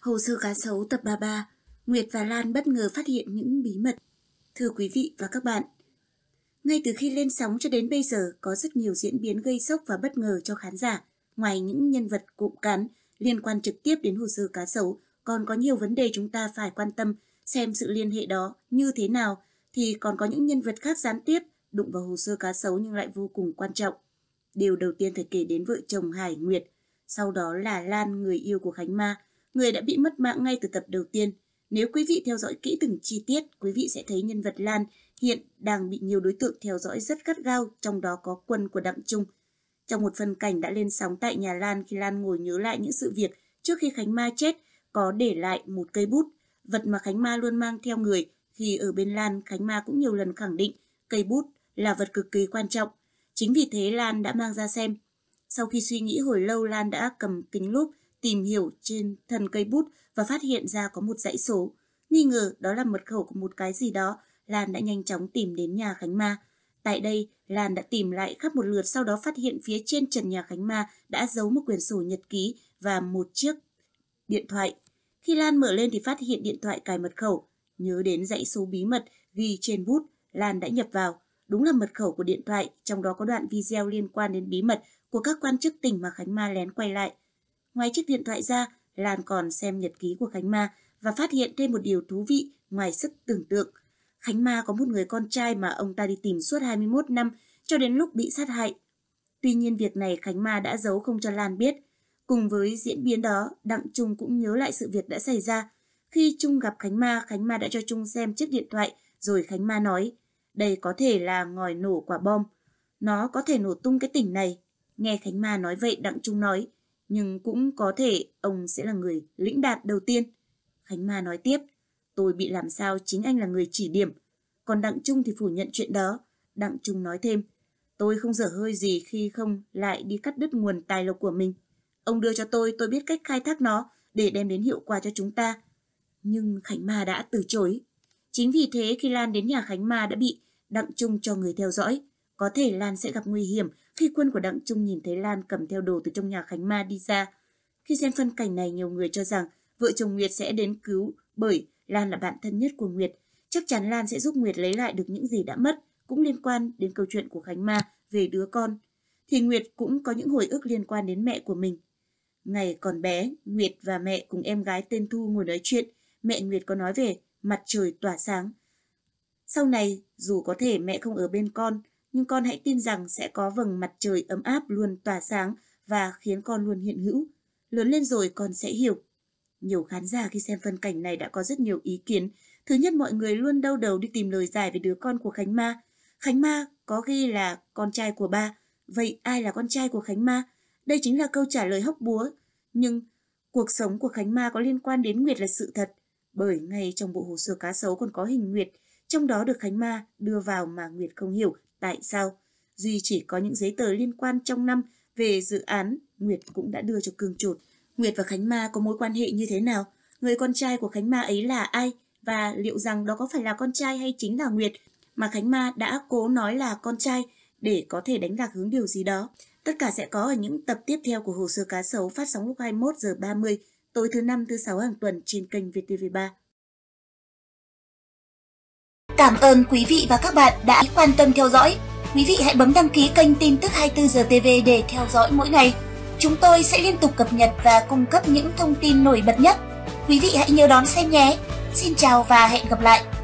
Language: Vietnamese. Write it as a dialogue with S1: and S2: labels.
S1: Hồ sơ cá sấu tập 33, Nguyệt và Lan bất ngờ phát hiện những bí mật. Thưa quý vị và các bạn, ngay từ khi lên sóng cho đến bây giờ có rất nhiều diễn biến gây sốc và bất ngờ cho khán giả. Ngoài những nhân vật cụm cán liên quan trực tiếp đến hồ sơ cá sấu, còn có nhiều vấn đề chúng ta phải quan tâm xem sự liên hệ đó như thế nào thì còn có những nhân vật khác gián tiếp đụng vào hồ sơ cá sấu nhưng lại vô cùng quan trọng. Điều đầu tiên phải kể đến vợ chồng Hải Nguyệt, sau đó là Lan người yêu của Khánh Ma, người đã bị mất mạng ngay từ tập đầu tiên. Nếu quý vị theo dõi kỹ từng chi tiết, quý vị sẽ thấy nhân vật Lan hiện đang bị nhiều đối tượng theo dõi rất gắt gao, trong đó có quân của Đặng Trung. Trong một phân cảnh đã lên sóng tại nhà Lan khi Lan ngồi nhớ lại những sự việc trước khi Khánh Ma chết, có để lại một cây bút, vật mà Khánh Ma luôn mang theo người. Khi ở bên Lan, Khánh Ma cũng nhiều lần khẳng định cây bút là vật cực kỳ quan trọng. Chính vì thế Lan đã mang ra xem. Sau khi suy nghĩ hồi lâu, Lan đã cầm kính lúp tìm hiểu trên thân cây bút và phát hiện ra có một dãy số. Nghi ngờ đó là mật khẩu của một cái gì đó, Lan đã nhanh chóng tìm đến nhà Khánh Ma. Tại đây, Lan đã tìm lại khắp một lượt sau đó phát hiện phía trên trần nhà Khánh Ma đã giấu một quyển sổ nhật ký và một chiếc điện thoại. Khi Lan mở lên thì phát hiện điện thoại cài mật khẩu. Nhớ đến dãy số bí mật ghi trên bút, Lan đã nhập vào. Đúng là mật khẩu của điện thoại, trong đó có đoạn video liên quan đến bí mật của các quan chức tỉnh mà Khánh Ma lén quay lại. Ngoài chiếc điện thoại ra, Lan còn xem nhật ký của Khánh Ma và phát hiện thêm một điều thú vị ngoài sức tưởng tượng. Khánh Ma có một người con trai mà ông ta đi tìm suốt 21 năm cho đến lúc bị sát hại. Tuy nhiên việc này Khánh Ma đã giấu không cho Lan biết. Cùng với diễn biến đó, Đặng Trung cũng nhớ lại sự việc đã xảy ra. Khi Trung gặp Khánh Ma, Khánh Ma đã cho Trung xem chiếc điện thoại, rồi Khánh Ma nói, đây có thể là ngòi nổ quả bom. Nó có thể nổ tung cái tỉnh này. Nghe Khánh Ma nói vậy, Đặng Trung nói, nhưng cũng có thể ông sẽ là người lĩnh đạt đầu tiên. Khánh Ma nói tiếp, tôi bị làm sao chính anh là người chỉ điểm. Còn Đặng Trung thì phủ nhận chuyện đó. Đặng Trung nói thêm, tôi không dở hơi gì khi không lại đi cắt đứt nguồn tài lộc của mình. Ông đưa cho tôi, tôi biết cách khai thác nó để đem đến hiệu quả cho chúng ta. Nhưng Khánh Ma đã từ chối. Chính vì thế khi Lan đến nhà Khánh Ma đã bị Đặng Trung cho người theo dõi. Có thể Lan sẽ gặp nguy hiểm khi quân của Đặng Trung nhìn thấy Lan cầm theo đồ từ trong nhà Khánh Ma đi ra. Khi xem phân cảnh này, nhiều người cho rằng vợ chồng Nguyệt sẽ đến cứu bởi Lan là bạn thân nhất của Nguyệt. Chắc chắn Lan sẽ giúp Nguyệt lấy lại được những gì đã mất, cũng liên quan đến câu chuyện của Khánh Ma về đứa con. Thì Nguyệt cũng có những hồi ức liên quan đến mẹ của mình. Ngày còn bé, Nguyệt và mẹ cùng em gái tên Thu ngồi nói chuyện. Mẹ Nguyệt có nói về mặt trời tỏa sáng. Sau này, dù có thể mẹ không ở bên con, nhưng con hãy tin rằng sẽ có vầng mặt trời ấm áp luôn tỏa sáng và khiến con luôn hiện hữu. Lớn lên rồi con sẽ hiểu. Nhiều khán giả khi xem phân cảnh này đã có rất nhiều ý kiến. Thứ nhất mọi người luôn đau đầu đi tìm lời giải về đứa con của Khánh Ma. Khánh Ma có ghi là con trai của ba. Vậy ai là con trai của Khánh Ma? Đây chính là câu trả lời hóc búa. Nhưng cuộc sống của Khánh Ma có liên quan đến Nguyệt là sự thật. Bởi ngay trong bộ hồ sơ cá sấu còn có hình Nguyệt, trong đó được Khánh Ma đưa vào mà Nguyệt không hiểu Tại sao? Duy chỉ có những giấy tờ liên quan trong năm về dự án Nguyệt cũng đã đưa cho Cương Trột. Nguyệt và Khánh Ma có mối quan hệ như thế nào? Người con trai của Khánh Ma ấy là ai? Và liệu rằng đó có phải là con trai hay chính là Nguyệt mà Khánh Ma đã cố nói là con trai để có thể đánh lạc hướng điều gì đó? Tất cả sẽ có ở những tập tiếp theo của Hồ sơ Cá Sấu phát sóng lúc 21 giờ 30 tối thứ năm thứ sáu hàng tuần trên kênh VTV3. Cảm ơn quý vị và các bạn đã quan tâm theo dõi. Quý vị hãy bấm đăng ký kênh tin tức 24 giờ TV để theo dõi mỗi ngày. Chúng tôi sẽ liên tục cập nhật và cung cấp những thông tin nổi bật nhất. Quý vị hãy nhớ đón xem nhé. Xin chào và hẹn gặp lại.